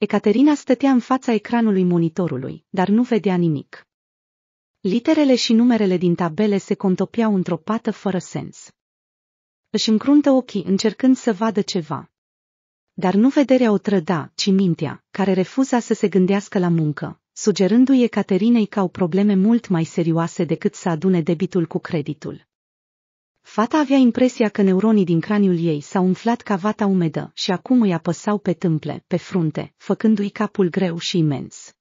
Ecaterina stătea în fața ecranului monitorului, dar nu vedea nimic. Literele și numerele din tabele se contopiau într-o pată fără sens. Își încruntă ochii încercând să vadă ceva. Dar nu vederea o trăda, ci mintea, care refuza să se gândească la muncă, sugerându-i Caterinei că au probleme mult mai serioase decât să adune debitul cu creditul. Fata avea impresia că neuronii din craniul ei s-au umflat ca vata umedă și acum îi apăsau pe tâmple, pe frunte, făcându-i capul greu și imens.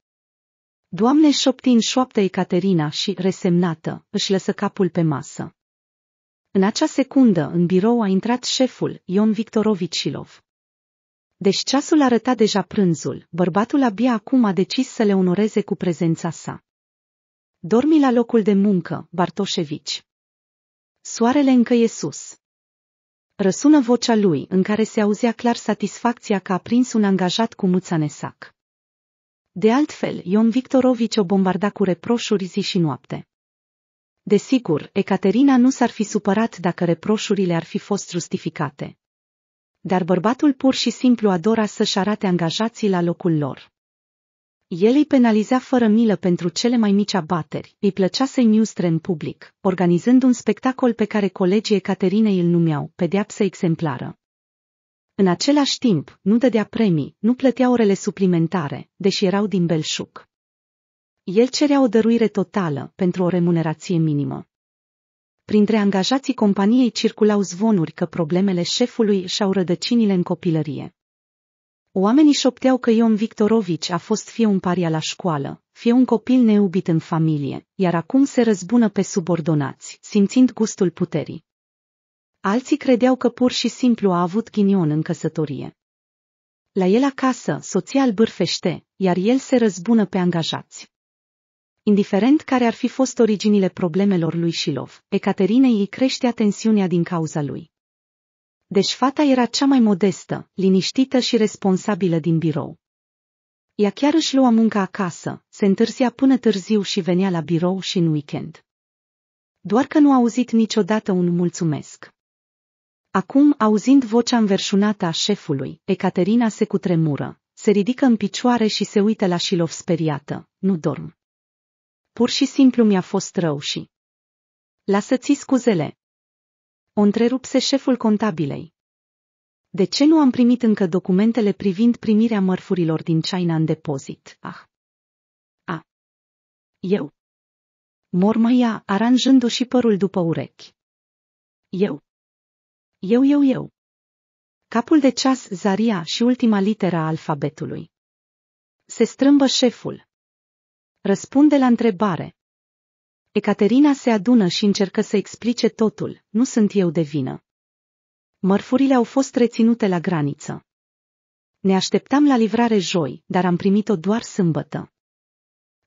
Doamne în șoaptă Ecaterina și, resemnată, își lăsă capul pe masă. În acea secundă, în birou a intrat șeful, Ion Victorovicilov. Deși ceasul arăta deja prânzul, bărbatul abia acum a decis să le onoreze cu prezența sa. Dormi la locul de muncă, Bartoșevici. Soarele încă e sus. Răsună vocea lui, în care se auzea clar satisfacția că a prins un angajat cu muța nesac. De altfel, Ion Victorovici o bombarda cu reproșuri zi și noapte. Desigur, Ecaterina nu s-ar fi supărat dacă reproșurile ar fi fost justificate. Dar bărbatul pur și simplu adora să-și arate angajații la locul lor. El îi penaliza fără milă pentru cele mai mici abateri, îi plăcea să-i miustre în public, organizând un spectacol pe care colegii Ecaterinei îl numeau pedeapsă exemplară. În același timp, nu dădea premii, nu plătea orele suplimentare, deși erau din belșug. El cerea o dăruire totală pentru o remunerație minimă. Printre angajații companiei circulau zvonuri că problemele șefului și-au rădăcinile în copilărie. Oamenii șopteau că Ion Victorovici a fost fie un paria la școală, fie un copil neubit în familie, iar acum se răzbună pe subordonați, simțind gustul puterii. Alții credeau că pur și simplu a avut ghinion în căsătorie. La el acasă, soția îl bârfește, iar el se răzbună pe angajați. Indiferent care ar fi fost originile problemelor lui Shilov, Ecaterinei îi creștea tensiunea din cauza lui. Deci fata era cea mai modestă, liniștită și responsabilă din birou. Ea chiar își lua munca acasă, se întârzia până târziu și venea la birou și în weekend. Doar că nu a auzit niciodată un mulțumesc. Acum, auzind vocea înverșunată a șefului, Ecaterina se cutremură, se ridică în picioare și se uită la Șilov speriată, nu dorm. Pur și simplu mi-a fost rău și... Lasă-ți scuzele, o întrerupse șeful contabilei. De ce nu am primit încă documentele privind primirea mărfurilor din China în depozit? Ah. A. Eu. Mormăia, aranjându-și părul după urechi. Eu. Eu, eu, eu. Capul de ceas zaria și ultima literă a alfabetului. Se strâmbă șeful. Răspunde la întrebare. Ecaterina se adună și încercă să explice totul, nu sunt eu de vină. Mărfurile au fost reținute la graniță. Ne așteptam la livrare joi, dar am primit-o doar sâmbătă.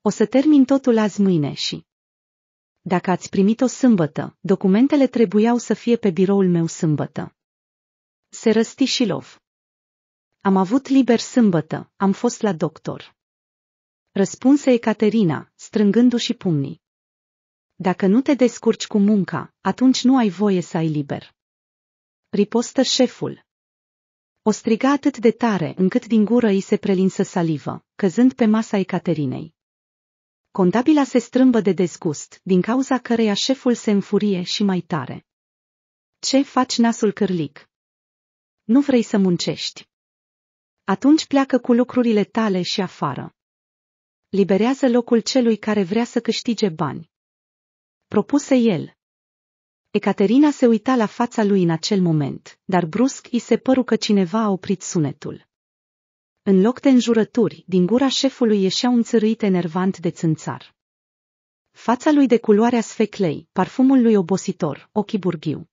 O să termin totul azi mâine și... Dacă ați primit-o sâmbătă, documentele trebuiau să fie pe biroul meu sâmbătă. Se răsti și Lov. Am avut liber sâmbătă, am fost la doctor. Răspunse Ecaterina, strângându-și pumnii. Dacă nu te descurci cu munca, atunci nu ai voie să ai liber. Ripostă șeful. O striga atât de tare încât din gură îi se prelinsă salivă, căzând pe masa Ecaterinei. Contabila se strâmbă de dezgust, din cauza căreia șeful se înfurie și mai tare. Ce faci nasul cârlic? Nu vrei să muncești. Atunci pleacă cu lucrurile tale și afară. Liberează locul celui care vrea să câștige bani propuse el. Ecaterina se uita la fața lui în acel moment, dar brusc îi se păru că cineva a oprit sunetul. În loc de înjurături, din gura șefului ieșea un țărâit enervant de țânțar. Fața lui de culoarea sfeclei, parfumul lui obositor, ochii burghiu.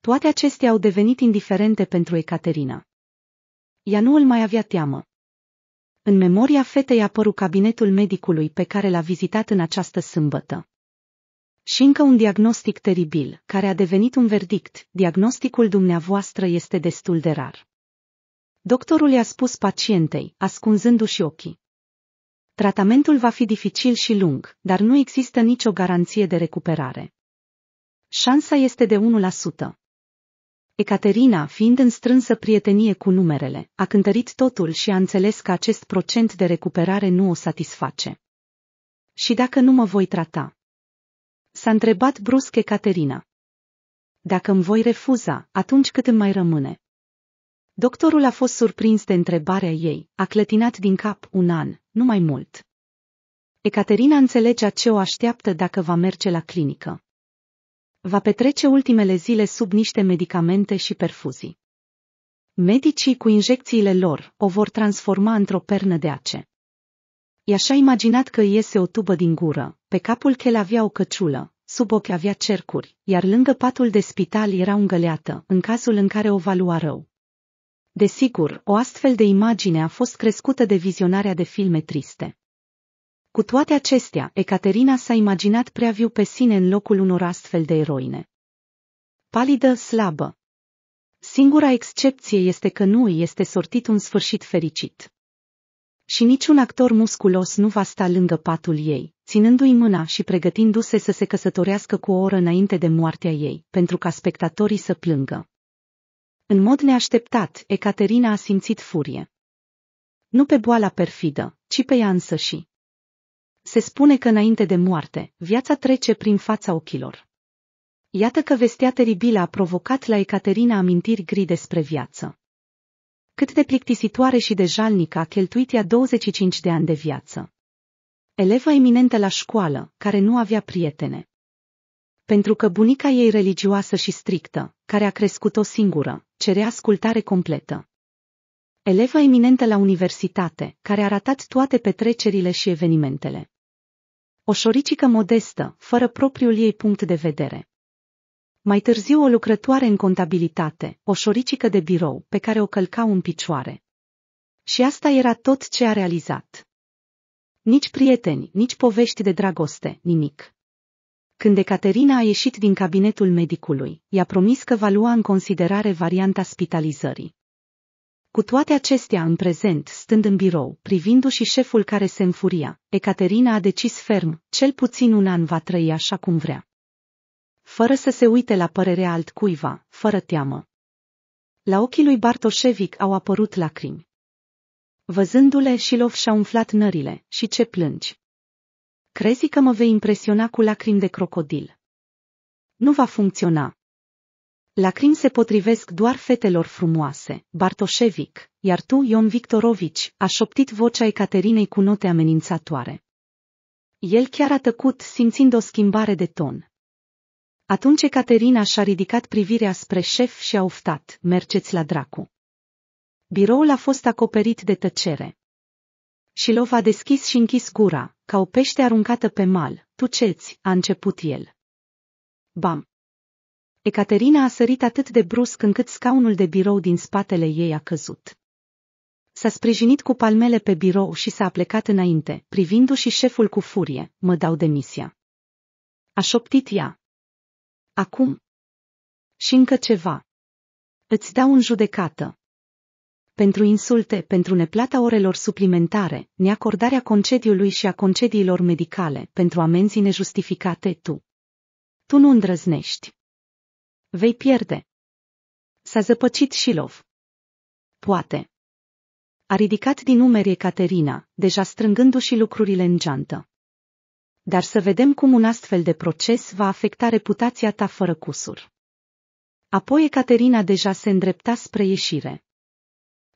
Toate acestea au devenit indiferente pentru Ecaterina. Ea nu îl mai avea teamă. În memoria fetei apăru cabinetul medicului pe care l-a vizitat în această sâmbătă. Și încă un diagnostic teribil, care a devenit un verdict, diagnosticul dumneavoastră este destul de rar. Doctorul i-a spus pacientei, ascunzându-și ochii. Tratamentul va fi dificil și lung, dar nu există nicio garanție de recuperare. Șansa este de 1%. Ecaterina, fiind în strânsă prietenie cu numerele, a cântărit totul și a înțeles că acest procent de recuperare nu o satisface. Și dacă nu mă voi trata, S-a întrebat brusc Caterina. Dacă îmi voi refuza, atunci cât îmi mai rămâne? Doctorul a fost surprins de întrebarea ei, a clătinat din cap un an, nu mai mult. Ecaterina înțelegea ce o așteaptă dacă va merge la clinică. Va petrece ultimele zile sub niște medicamente și perfuzii. Medicii cu injecțiile lor o vor transforma într-o pernă de ace. Ea și-a imaginat că iese o tubă din gură, pe capul chel avea o căciulă, sub ochi avea cercuri, iar lângă patul de spital era ungăleată, în cazul în care o va lua rău. Desigur, o astfel de imagine a fost crescută de vizionarea de filme triste. Cu toate acestea, Ecaterina s-a imaginat prea viu pe sine în locul unor astfel de eroine. Palidă, slabă. Singura excepție este că nu îi este sortit un sfârșit fericit. Și niciun actor musculos nu va sta lângă patul ei, ținându-i mâna și pregătindu-se să se căsătorească cu o oră înainte de moartea ei, pentru ca spectatorii să plângă. În mod neașteptat, Ecaterina a simțit furie. Nu pe boala perfidă, ci pe ea însăși. Se spune că înainte de moarte, viața trece prin fața ochilor. Iată că vestea teribilă a provocat la Ecaterina amintiri gri despre viață cât de plictisitoare și de jalnică a cheltuit ea 25 de ani de viață. Eleva eminentă la școală, care nu avea prietene. Pentru că bunica ei religioasă și strictă, care a crescut-o singură, cerea ascultare completă. Eleva eminentă la universitate, care a ratat toate petrecerile și evenimentele. O șoricică modestă, fără propriul ei punct de vedere. Mai târziu o lucrătoare în contabilitate, o șoricică de birou, pe care o călcau în picioare. Și asta era tot ce a realizat. Nici prieteni, nici povești de dragoste, nimic. Când Ecaterina a ieșit din cabinetul medicului, i-a promis că va lua în considerare varianta spitalizării. Cu toate acestea în prezent, stând în birou, privindu-și șeful care se înfuria, Ecaterina a decis ferm, cel puțin un an va trăi așa cum vrea fără să se uite la părerea altcuiva, fără teamă. La ochii lui Bartoșevic au apărut lacrimi. Văzându-le, Shilov și-a umflat nările, și ce plângi. Crezi că mă vei impresiona cu lacrimi de crocodil. Nu va funcționa. Lacrimi se potrivesc doar fetelor frumoase, Bartoșevic, iar tu, Ion Victorovici, a șoptit vocea Ecaterinei cu note amenințatoare. El chiar a tăcut, simțind o schimbare de ton. Atunci Caterina și-a ridicat privirea spre șef și a oftat, mergeți la dracu. Biroul a fost acoperit de tăcere. Șilov a deschis și închis gura, ca o pește aruncată pe mal, tu ceți, a început el. Bam! Ecaterina a sărit atât de brusc încât scaunul de birou din spatele ei a căzut. S-a sprijinit cu palmele pe birou și s-a plecat înainte, privindu-și șeful cu furie, mă dau demisia. A șoptit ea. Acum. Și încă ceva. Îți dau în judecată. Pentru insulte, pentru neplata orelor suplimentare, neacordarea concediului și a concediilor medicale, pentru amenzi nejustificate tu. Tu nu îndrăznești. Vei pierde. S-a zăpăcit Lov. Poate. A ridicat din numeri Caterina, deja strângându-și lucrurile în geantă dar să vedem cum un astfel de proces va afecta reputația ta fără cusur. Apoi Ecaterina deja se îndrepta spre ieșire.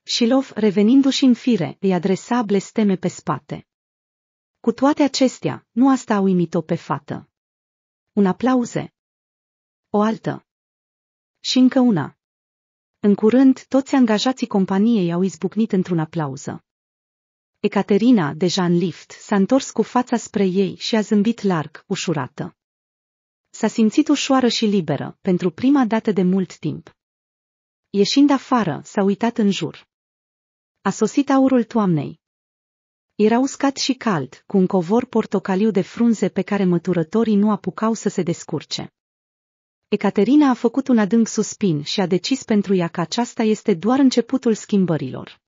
Shilov, revenindu-și în fire, îi adresa blesteme pe spate. Cu toate acestea, nu asta a uimit-o pe fată. Un aplauze. O altă. Și încă una. În curând, toți angajații companiei au izbucnit într-un aplauză. Ecaterina, deja în lift, s-a întors cu fața spre ei și a zâmbit larg, ușurată. S-a simțit ușoară și liberă, pentru prima dată de mult timp. Ieșind afară, s-a uitat în jur. A sosit aurul toamnei. Era uscat și cald, cu un covor portocaliu de frunze pe care măturătorii nu apucau să se descurce. Ecaterina a făcut un adânc suspin și a decis pentru ea că aceasta este doar începutul schimbărilor.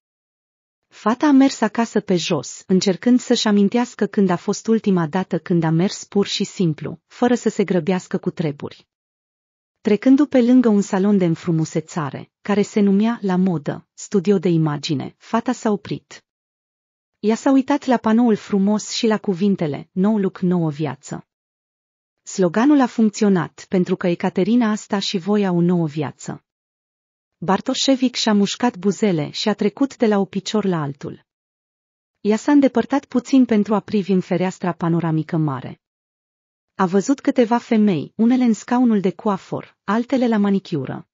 Fata a mers acasă pe jos, încercând să-și amintească când a fost ultima dată când a mers pur și simplu, fără să se grăbească cu treburi. Trecându pe lângă un salon de înfrumusețare, care se numea La Modă, studio de imagine, fata s-a oprit. Ea s-a uitat la panoul frumos și la cuvintele, nou look, nouă viață. Sloganul a funcționat pentru că Ecaterina asta și voia o nouă viață. Bartoșevic și-a mușcat buzele și a trecut de la un picior la altul. Ea s-a îndepărtat puțin pentru a privi în fereastra panoramică mare. A văzut câteva femei, unele în scaunul de coafor, altele la manicură.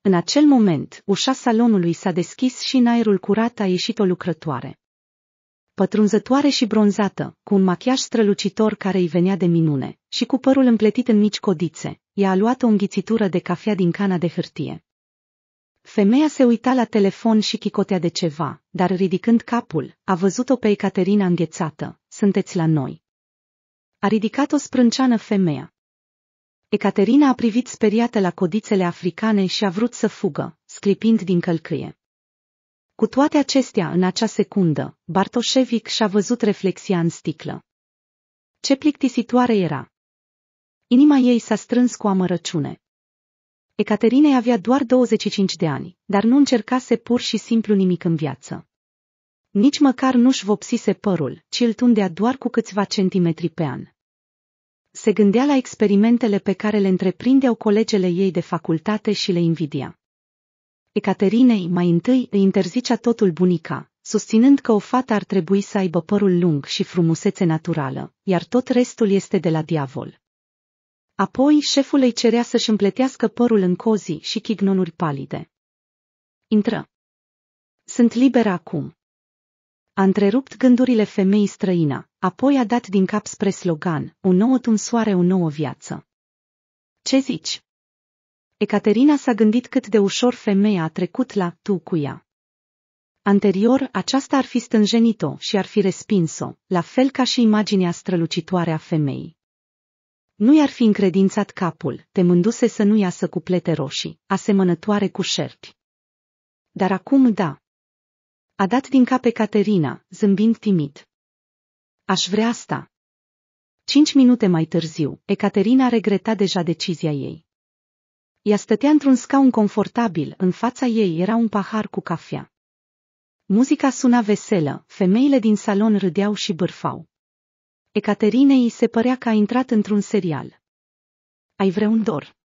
În acel moment, ușa salonului s-a deschis și în aerul curat a ieșit o lucrătoare. Pătrunzătoare și bronzată, cu un machiaj strălucitor care îi venea de minune, și cu părul împletit în mici codițe, ea a luat o înghițitură de cafea din cana de hârtie. Femeia se uita la telefon și chicotea de ceva, dar ridicând capul, a văzut-o pe Ecaterina înghețată. Sunteți la noi. A ridicat o sprânceană femeia. Ecaterina a privit speriată la codițele africane și a vrut să fugă, scripind din călcâie. Cu toate acestea, în acea secundă, Bartoșevic și-a văzut reflexia în sticlă. Ce plictisitoare era! Inima ei s-a strâns cu amărăciune. Ecaterinei avea doar 25 de ani, dar nu încercase pur și simplu nimic în viață. Nici măcar nu-și vopsise părul, ci îl tundea doar cu câțiva centimetri pe an. Se gândea la experimentele pe care le întreprindeau colegele ei de facultate și le invidia. Ecaterinei mai întâi îi interzicea totul bunica, susținând că o fată ar trebui să aibă părul lung și frumusețe naturală, iar tot restul este de la diavol. Apoi șeful îi cerea să-și împletească părul în cozi și chignonuri palide. Intră. Sunt liber acum. A întrerupt gândurile femeii străina, apoi a dat din cap spre slogan, nou nouă tunsoare, o nouă viață. Ce zici? Ecaterina s-a gândit cât de ușor femeia a trecut la tu cu ea. Anterior, aceasta ar fi stânjenit-o și ar fi respins-o, la fel ca și imaginea strălucitoare a femeii. Nu i-ar fi încredințat capul, temându-se să nu iasă cu plete roșii, asemănătoare cu șerpi. Dar acum da. A dat din cap pe Caterina, zâmbind timid. Aș vrea asta. Cinci minute mai târziu, Ecaterina regreta deja decizia ei. Ea stătea într-un scaun confortabil, în fața ei era un pahar cu cafea. Muzica suna veselă, femeile din salon râdeau și bârfau. Ecaterinei se părea că a intrat într-un serial. Ai vreun dor?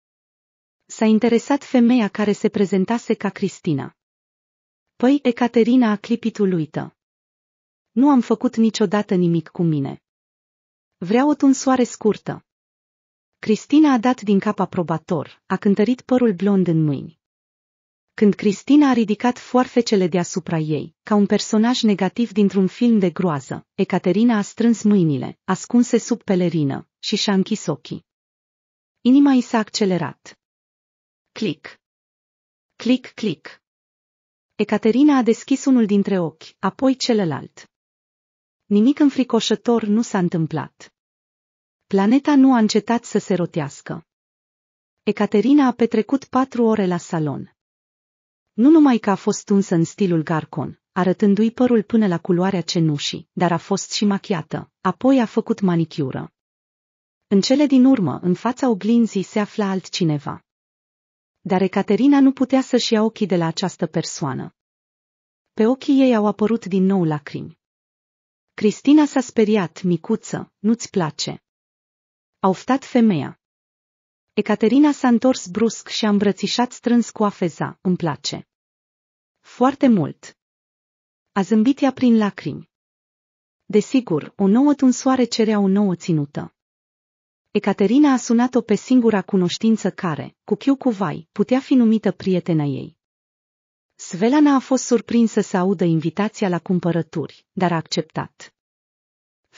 S-a interesat femeia care se prezentase ca Cristina. Păi Ecaterina a clipit uluită. Nu am făcut niciodată nimic cu mine. Vreau o tunsoare scurtă. Cristina a dat din cap aprobator, a cântărit părul blond în mâini când Cristina a ridicat foarfecele deasupra ei, ca un personaj negativ dintr-un film de groază, Ecaterina a strâns mâinile, ascunse sub pelerină, și și-a închis ochii. Inima i s-a accelerat. Clic. Clic, clic. Ecaterina a deschis unul dintre ochi, apoi celălalt. Nimic înfricoșător nu s-a întâmplat. Planeta nu a încetat să se rotească. Ecaterina a petrecut patru ore la salon. Nu numai că a fost tunsă în stilul Garcon, arătându-i părul până la culoarea cenușii, dar a fost și machiată, apoi a făcut manicură. În cele din urmă, în fața oglinzii se afla altcineva. Dar Ecaterina nu putea să-și ia ochii de la această persoană. Pe ochii ei au apărut din nou lacrimi. Cristina s-a speriat, micuță, nu-ți place. A oftat femeia. Ecaterina s-a întors brusc și a îmbrățișat strâns cu afeza, îmi place. Foarte mult. A zâmbit ea prin lacrimi. Desigur, o nouă tunsoare cerea o nouă ținută. Ecaterina a sunat-o pe singura cunoștință care, cu chiu cu vai, putea fi numită prietena ei. Svelana a fost surprinsă să audă invitația la cumpărături, dar a acceptat.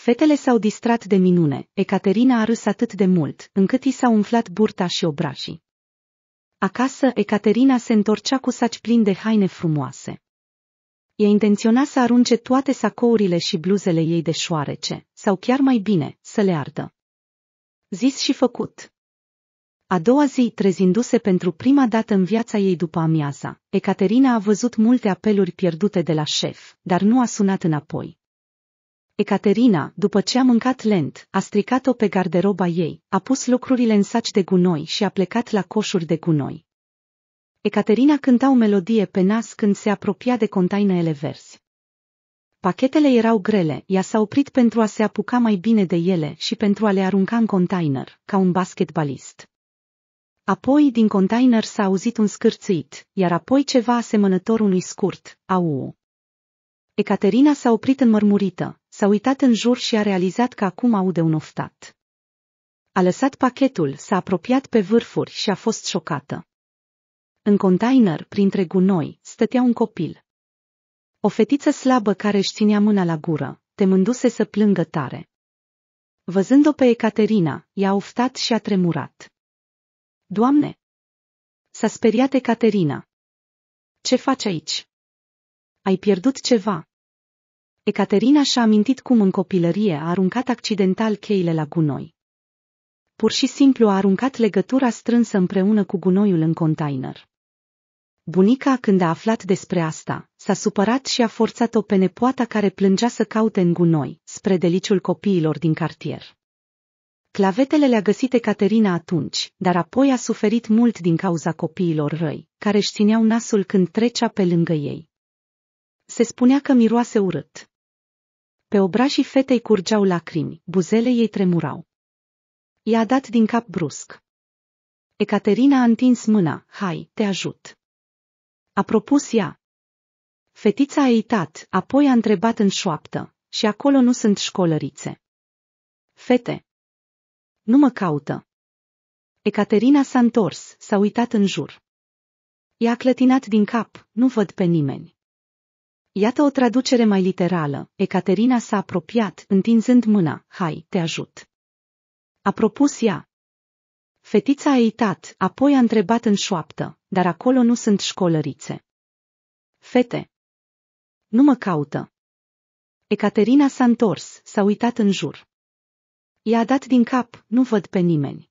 Fetele s-au distrat de minune, Ecaterina a râs atât de mult, încât i s-au umflat burta și obrajii. Acasă, Ecaterina se întorcea cu saci plini de haine frumoase. Ea intenționa să arunce toate sacourile și bluzele ei de șoarece, sau chiar mai bine, să le ardă. Zis și făcut. A doua zi, trezindu-se pentru prima dată în viața ei după amiaza, Ecaterina a văzut multe apeluri pierdute de la șef, dar nu a sunat înapoi. Ecaterina, după ce a mâncat lent, a stricat-o pe garderoba ei, a pus lucrurile în saci de gunoi și a plecat la coșuri de gunoi. Ecaterina cânta o melodie pe nas când se apropia de containerele verzi. Pachetele erau grele, ea s-a oprit pentru a se apuca mai bine de ele și pentru a le arunca în container, ca un basketbalist. Apoi din container s-a auzit un scârțit, iar apoi ceva asemănător unui scurt, au. Ecaterina s-a oprit înmărmurită, S-a uitat în jur și a realizat că acum aude un oftat. A lăsat pachetul, s-a apropiat pe vârfuri și a fost șocată. În container, printre gunoi, stătea un copil. O fetiță slabă care își ținea mâna la gură, temându-se să plângă tare. Văzând-o pe Ecaterina, i-a oftat și a tremurat. Doamne! S-a speriat Ecaterina. Ce faci aici? Ai pierdut ceva? Ecaterina și-a amintit cum în copilărie a aruncat accidental cheile la gunoi. Pur și simplu a aruncat legătura strânsă împreună cu gunoiul în container. Bunica, când a aflat despre asta, s-a supărat și a forțat-o pe nepoata care plângea să caute în gunoi, spre deliciul copiilor din cartier. Clavetele le-a găsit Caterina atunci, dar apoi a suferit mult din cauza copiilor răi, care își țineau nasul când trecea pe lângă ei. Se spunea că miroase urât. Pe obrașii fetei curgeau lacrimi, buzele ei tremurau. I-a dat din cap brusc. Ecaterina a întins mâna, hai, te ajut. A propus ea. Fetița a uitat, apoi a întrebat în șoaptă, și acolo nu sunt școlărițe. Fete! Nu mă caută! Ecaterina s-a întors, s-a uitat în jur. I-a clătinat din cap, nu văd pe nimeni. Iată o traducere mai literală. Ecaterina s-a apropiat, întinzând mâna. Hai, te ajut. A propus ea. Fetița a uitat, apoi a întrebat în șoaptă, dar acolo nu sunt școlărițe. Fete. Nu mă caută. Ecaterina s-a întors, s-a uitat în jur. I-a dat din cap, nu văd pe nimeni.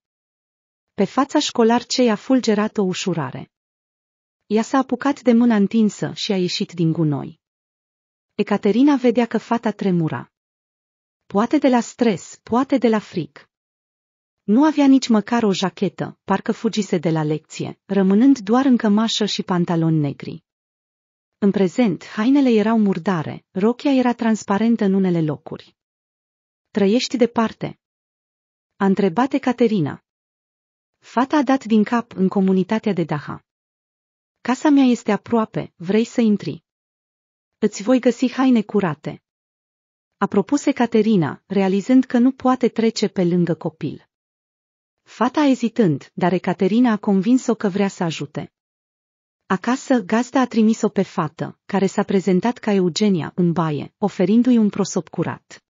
Pe fața cei a fulgerat o ușurare. Ea s-a apucat de mâna întinsă și a ieșit din gunoi. Ecaterina vedea că fata tremura. Poate de la stres, poate de la fric. Nu avea nici măcar o jachetă, parcă fugise de la lecție, rămânând doar în cămașă și pantaloni negri. În prezent, hainele erau murdare, rochia era transparentă în unele locuri. Trăiești departe? A întrebat Ecaterina. Fata a dat din cap în comunitatea de Daha. Casa mea este aproape, vrei să intri? îți voi găsi haine curate. A propus Caterina, realizând că nu poate trece pe lângă copil. Fata ezitând, dar Caterina a convins-o că vrea să ajute. Acasă, gazda a trimis-o pe fată, care s-a prezentat ca Eugenia, în baie, oferindu-i un prosop curat.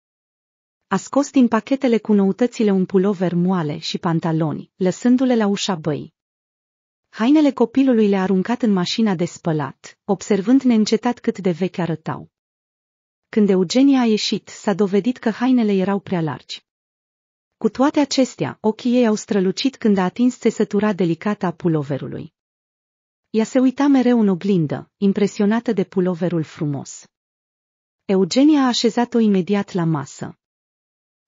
A scos din pachetele cu noutățile un pulover moale și pantaloni, lăsându-le la ușa băi. Hainele copilului le-a aruncat în mașina de spălat, observând neîncetat cât de vechi arătau. Când Eugenia a ieșit, s-a dovedit că hainele erau prea largi. Cu toate acestea, ochii ei au strălucit când a atins țesătura delicată a puloverului. Ea se uita mereu în oglindă, impresionată de puloverul frumos. Eugenia a așezat-o imediat la masă.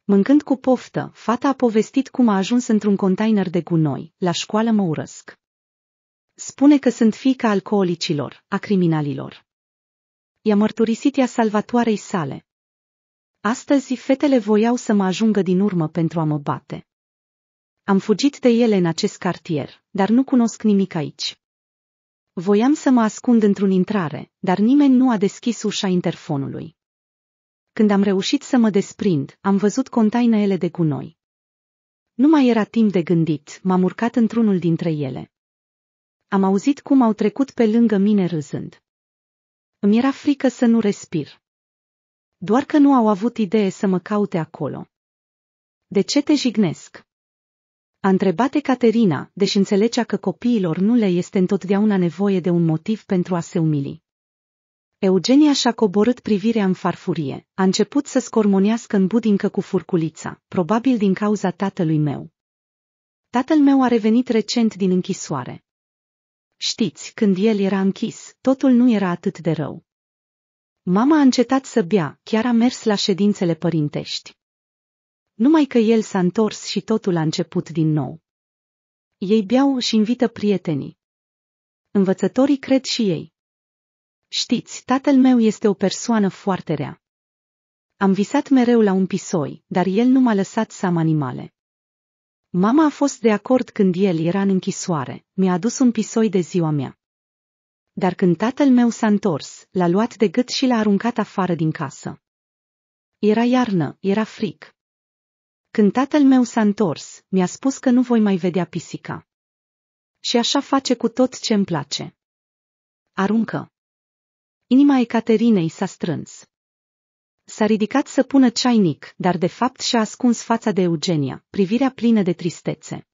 Mâncând cu poftă, fata a povestit cum a ajuns într-un container de gunoi, la școală mă urăsc spune că sunt fiica alcoolicilor, a criminalilor. I-a mărturisit ea salvatoarei sale. Astăzi fetele voiau să mă ajungă din urmă pentru a mă bate. Am fugit de ele în acest cartier, dar nu cunosc nimic aici. Voiam să mă ascund într-un intrare, dar nimeni nu a deschis ușa interfonului. Când am reușit să mă desprind, am văzut containele de gunoi. Nu mai era timp de gândit, m-am urcat într-unul dintre ele. Am auzit cum au trecut pe lângă mine râzând. Îmi era frică să nu respir. Doar că nu au avut idee să mă caute acolo. De ce te jignesc? A întrebat Caterina, deși înțelegea că copiilor nu le este întotdeauna nevoie de un motiv pentru a se umili. Eugenia și-a coborât privirea în farfurie, a început să scormonească în budincă cu furculița, probabil din cauza tatălui meu. Tatăl meu a revenit recent din închisoare. Știți, când el era închis, totul nu era atât de rău. Mama a încetat să bea, chiar a mers la ședințele părintești. Numai că el s-a întors și totul a început din nou. Ei beau și invită prietenii. Învățătorii cred și ei. Știți, tatăl meu este o persoană foarte rea. Am visat mereu la un pisoi, dar el nu m-a lăsat să am animale. Mama a fost de acord când el era în închisoare, mi-a adus un pisoi de ziua mea. Dar când tatăl meu s-a întors, l-a luat de gât și l-a aruncat afară din casă. Era iarnă, era fric. Când tatăl meu s-a întors, mi-a spus că nu voi mai vedea pisica. Și așa face cu tot ce îmi place. Aruncă. Inima Ecaterinei s-a strâns. S-a ridicat să pună ceainic, dar de fapt și-a ascuns fața de Eugenia, privirea plină de tristețe.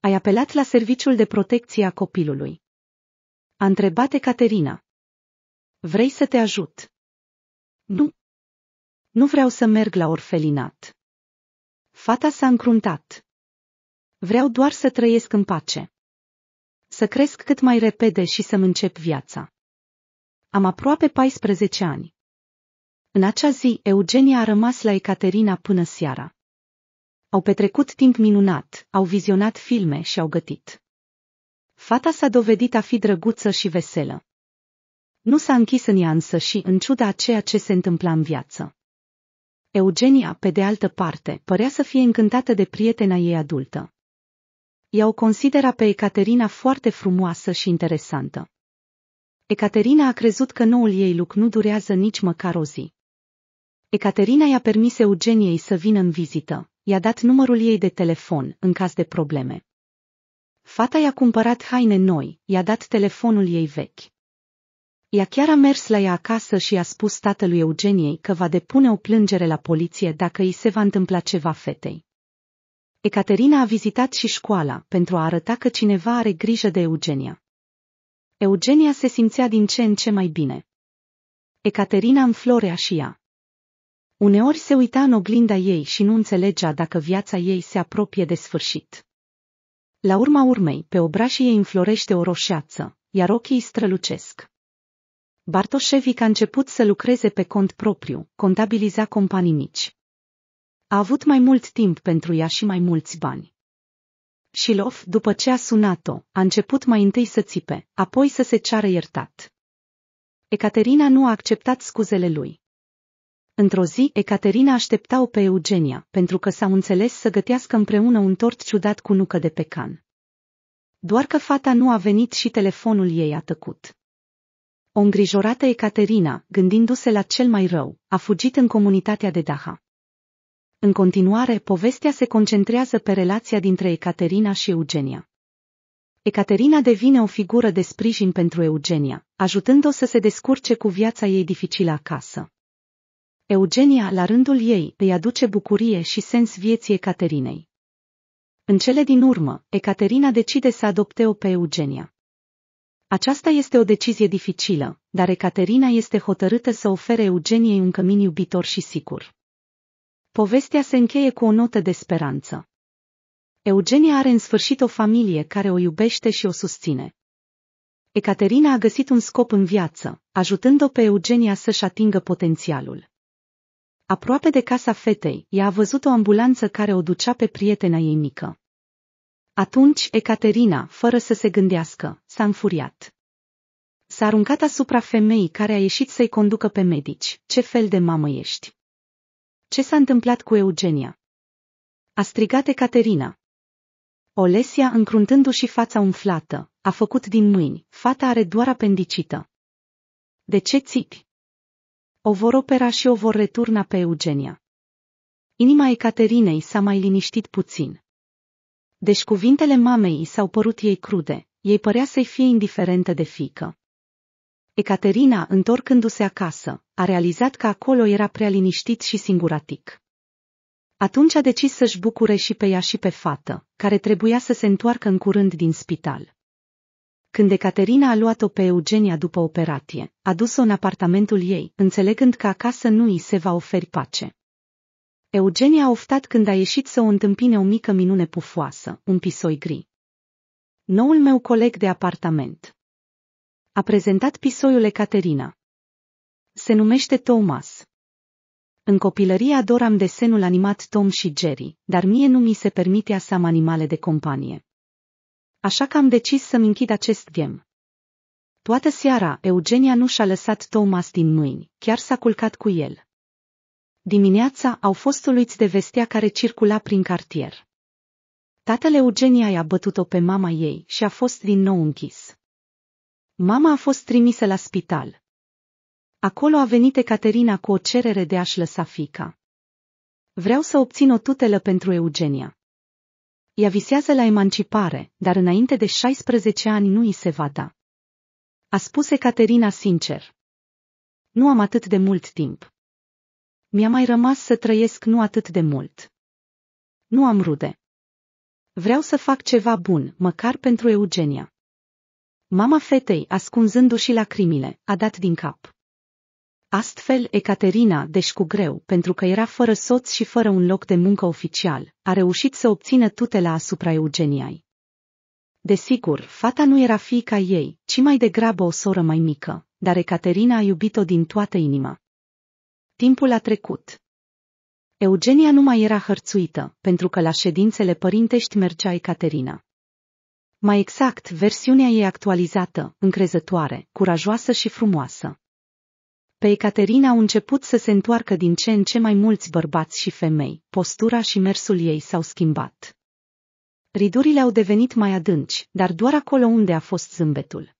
Ai apelat la serviciul de protecție a copilului. A întrebat Caterina. Vrei să te ajut? Nu. Nu vreau să merg la orfelinat. Fata s-a încruntat. Vreau doar să trăiesc în pace. Să cresc cât mai repede și să-mi încep viața. Am aproape 14 ani. În acea zi, Eugenia a rămas la Ecaterina până seara. Au petrecut timp minunat, au vizionat filme și au gătit. Fata s-a dovedit a fi drăguță și veselă. Nu s-a închis în ea însă și în ciuda a ceea ce se întâmpla în viață. Eugenia, pe de altă parte, părea să fie încântată de prietena ei adultă. Ea o considera pe Ecaterina foarte frumoasă și interesantă. Ecaterina a crezut că noul ei lucru nu durează nici măcar o zi. Ecaterina i-a permis Eugeniei să vină în vizită, i-a dat numărul ei de telefon, în caz de probleme. Fata i-a cumpărat haine noi, i-a dat telefonul ei vechi. Ea chiar a mers la ea acasă și i-a spus tatălui Eugeniei că va depune o plângere la poliție dacă îi se va întâmpla ceva fetei. Ecaterina a vizitat și școala pentru a arăta că cineva are grijă de Eugenia. Eugenia se simțea din ce în ce mai bine. Ecaterina înflorea și ea. Uneori se uita în oglinda ei și nu înțelegea dacă viața ei se apropie de sfârșit. La urma urmei, pe obrașii ei înflorește o roșeață, iar ochii strălucesc. Bartoșevic a început să lucreze pe cont propriu, contabiliza companii mici. A avut mai mult timp pentru ea și mai mulți bani. Shilov, după ce a sunat-o, a început mai întâi să țipe, apoi să se ceară iertat. Ecaterina nu a acceptat scuzele lui. Într-o zi, Ecaterina aștepta-o pe Eugenia, pentru că s-au înțeles să gătească împreună un tort ciudat cu nucă de pecan. Doar că fata nu a venit și telefonul ei a tăcut. O îngrijorată Ecaterina, gândindu-se la cel mai rău, a fugit în comunitatea de Daha. În continuare, povestea se concentrează pe relația dintre Ecaterina și Eugenia. Ecaterina devine o figură de sprijin pentru Eugenia, ajutând-o să se descurce cu viața ei dificilă acasă. Eugenia, la rândul ei, îi aduce bucurie și sens vieții Ecaterinei. În cele din urmă, Ecaterina decide să adopte-o pe Eugenia. Aceasta este o decizie dificilă, dar Ecaterina este hotărâtă să ofere Eugeniei un cămin iubitor și sigur. Povestea se încheie cu o notă de speranță. Eugenia are în sfârșit o familie care o iubește și o susține. Ecaterina a găsit un scop în viață, ajutând-o pe Eugenia să-și atingă potențialul. Aproape de casa fetei, ea a văzut o ambulanță care o ducea pe prietena ei mică. Atunci, Ecaterina, fără să se gândească, s-a înfuriat. S-a aruncat asupra femeii care a ieșit să-i conducă pe medici. Ce fel de mamă ești? Ce s-a întâmplat cu Eugenia? A strigat Ecaterina. Olesia, încruntându-și fața umflată, a făcut din mâini, fata are doar apendicită. De ce țipi? O vor opera și o vor returna pe Eugenia. Inima Ecaterinei s-a mai liniștit puțin. Deci cuvintele mamei s-au părut ei crude, ei părea să-i fie indiferentă de fică. Ecaterina, întorcându-se acasă, a realizat că acolo era prea liniștit și singuratic. Atunci a decis să-și bucure și pe ea și pe fată, care trebuia să se întoarcă în curând din spital. Când Ecaterina a luat-o pe Eugenia după operație, a dus-o în apartamentul ei, înțelegând că acasă nu îi se va oferi pace. Eugenia a oftat când a ieșit să o întâmpine o mică minune pufoasă, un pisoi gri. Noul meu coleg de apartament. A prezentat pisoiul Ecaterina. Se numește Thomas. În copilărie adoram desenul animat Tom și Jerry, dar mie nu mi se permitea să am animale de companie așa că am decis să-mi închid acest gem. Toată seara, Eugenia nu și-a lăsat Thomas din mâini, chiar s-a culcat cu el. Dimineața au fost uluiți de vestea care circula prin cartier. Tatăl Eugenia i-a bătut-o pe mama ei și a fost din nou închis. Mama a fost trimisă la spital. Acolo a venit Ecaterina cu o cerere de a-și lăsa fica. Vreau să obțin o tutelă pentru Eugenia. Ea visează la emancipare, dar înainte de 16 ani nu îi se va da. A spus Ecaterina sincer. Nu am atât de mult timp. Mi-a mai rămas să trăiesc nu atât de mult. Nu am rude. Vreau să fac ceva bun, măcar pentru Eugenia. Mama fetei, ascunzându-și lacrimile, a dat din cap. Astfel, Ecaterina, deși cu greu, pentru că era fără soț și fără un loc de muncă oficial, a reușit să obțină tutela asupra Eugeniei. Desigur, fata nu era fiica ei, ci mai degrabă o soră mai mică, dar Ecaterina a iubit-o din toată inima. Timpul a trecut. Eugenia nu mai era hărțuită, pentru că la ședințele părintești mergea Ecaterina. Mai exact, versiunea ei actualizată, încrezătoare, curajoasă și frumoasă. Pe Ecaterina au început să se întoarcă din ce în ce mai mulți bărbați și femei, postura și mersul ei s-au schimbat. Ridurile au devenit mai adânci, dar doar acolo unde a fost zâmbetul.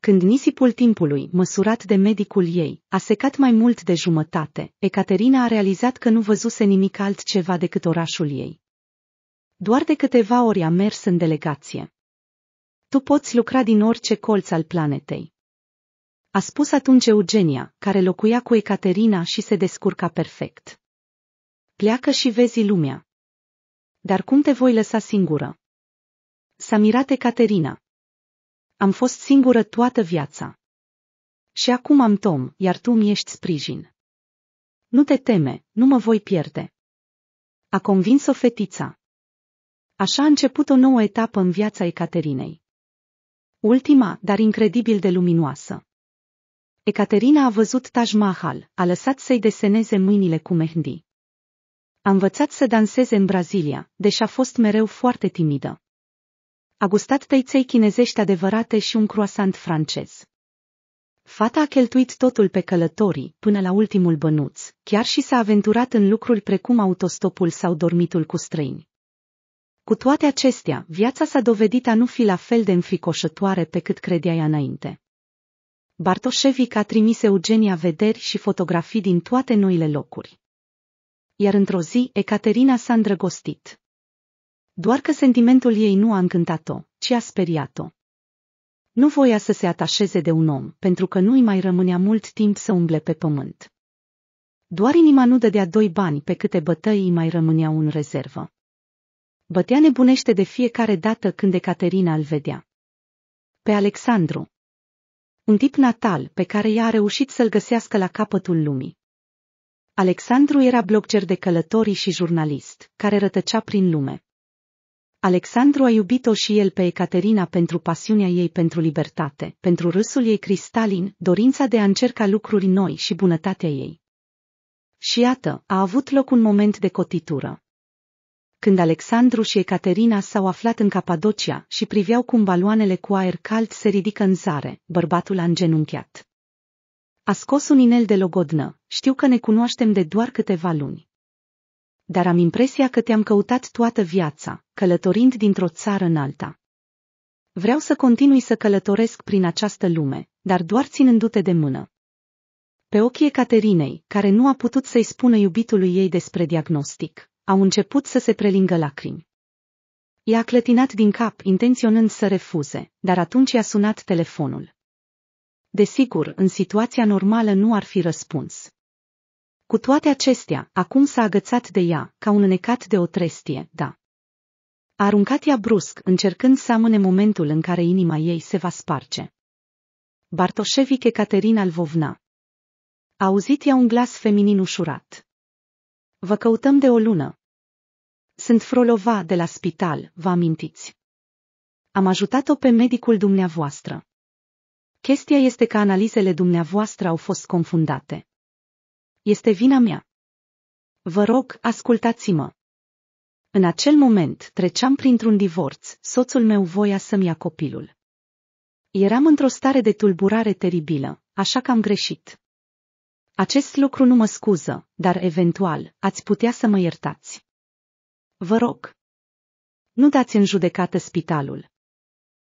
Când nisipul timpului, măsurat de medicul ei, a secat mai mult de jumătate, Ecaterina a realizat că nu văzuse nimic altceva decât orașul ei. Doar de câteva ori a mers în delegație. Tu poți lucra din orice colț al planetei a spus atunci Eugenia, care locuia cu Ecaterina și se descurca perfect. Pleacă și vezi lumea. Dar cum te voi lăsa singură? S-a mirat Ecaterina. Am fost singură toată viața. Și acum am Tom, iar tu mi ești sprijin. Nu te teme, nu mă voi pierde. A convins-o fetița. Așa a început o nouă etapă în viața Ecaterinei. Ultima, dar incredibil de luminoasă. Ecaterina a văzut Taj Mahal, a lăsat să-i deseneze mâinile cu Mehdi. A învățat să danseze în Brazilia, deși a fost mereu foarte timidă. A gustat tăiței chinezești adevărate și un croissant francez. Fata a cheltuit totul pe călătorii, până la ultimul bănuț, chiar și s-a aventurat în lucruri precum autostopul sau dormitul cu străini. Cu toate acestea, viața s-a dovedit a nu fi la fel de înfricoșătoare pe cât credea ea înainte. Bartoșevic a trimis Eugenia vederi și fotografii din toate noile locuri. Iar într-o zi, Ecaterina s-a îndrăgostit. Doar că sentimentul ei nu a încântat-o, ci a speriat-o. Nu voia să se atașeze de un om, pentru că nu-i mai rămânea mult timp să umble pe pământ. Doar inima nu dădea doi bani pe câte bătăi îi mai rămâneau în rezervă. Bătea nebunește de fiecare dată când Ecaterina îl vedea. Pe Alexandru, un tip natal pe care i-a reușit să-l găsească la capătul lumii. Alexandru era blogger de călătorii și jurnalist, care rătăcea prin lume. Alexandru a iubit-o și el pe Ecaterina pentru pasiunea ei pentru libertate, pentru râsul ei cristalin, dorința de a încerca lucruri noi și bunătatea ei. Și iată, a avut loc un moment de cotitură când Alexandru și Ecaterina s-au aflat în Capadocia și priveau cum baloanele cu aer cald se ridică în zare, bărbatul a îngenunchiat. A scos un inel de logodnă, știu că ne cunoaștem de doar câteva luni. Dar am impresia că te-am căutat toată viața, călătorind dintr-o țară în alta. Vreau să continui să călătoresc prin această lume, dar doar ținându-te de mână. Pe ochii Caterinei, care nu a putut să-i spună iubitului ei despre diagnostic, au început să se prelingă lacrimi. I-a clătinat din cap, intenționând să refuze, dar atunci i-a sunat telefonul. Desigur, în situația normală nu ar fi răspuns. Cu toate acestea, acum s-a agățat de ea, ca un înecat de o trestie, da. A aruncat ea brusc, încercând să amâne momentul în care inima ei se va sparge. Bartoșevic Ecaterina Lvovna. A auzit ea un glas feminin ușurat. Vă căutăm de o lună. Sunt Frolova de la spital, vă amintiți. Am ajutat-o pe medicul dumneavoastră. Chestia este că analizele dumneavoastră au fost confundate. Este vina mea. Vă rog, ascultați-mă. În acel moment treceam printr-un divorț, soțul meu voia să-mi ia copilul. Eram într-o stare de tulburare teribilă, așa că am greșit. Acest lucru nu mă scuză, dar eventual ați putea să mă iertați. Vă rog. Nu dați în judecată spitalul.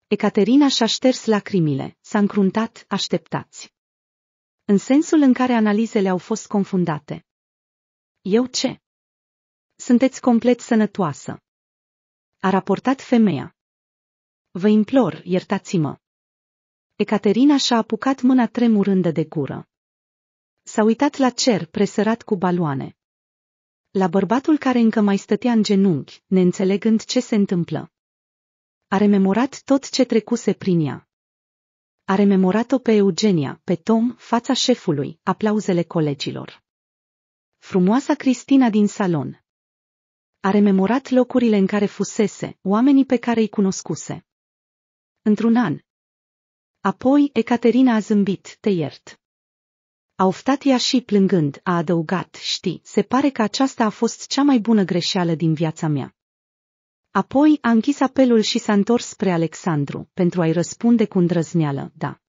Ecaterina și-a șters lacrimile, s-a încruntat, așteptați. În sensul în care analizele au fost confundate. Eu ce? Sunteți complet sănătoasă. A raportat femeia. Vă implor, iertați-mă. Ecaterina și-a apucat mâna tremurândă de gură. S-a uitat la cer presărat cu baloane. La bărbatul care încă mai stătea în genunchi, neînțelegând ce se întâmplă. A rememorat tot ce trecuse prin ea. A rememorat-o pe Eugenia, pe Tom, fața șefului, aplauzele colegilor. Frumoasa Cristina din salon. A rememorat locurile în care fusese, oamenii pe care îi cunoscuse. Într-un an. Apoi, Ecaterina a zâmbit, te iert. Auftat ea și plângând a adăugat, știi, se pare că aceasta a fost cea mai bună greșeală din viața mea. Apoi a închis apelul și s-a întors spre Alexandru, pentru a-i răspunde cu îndrăzneală, da.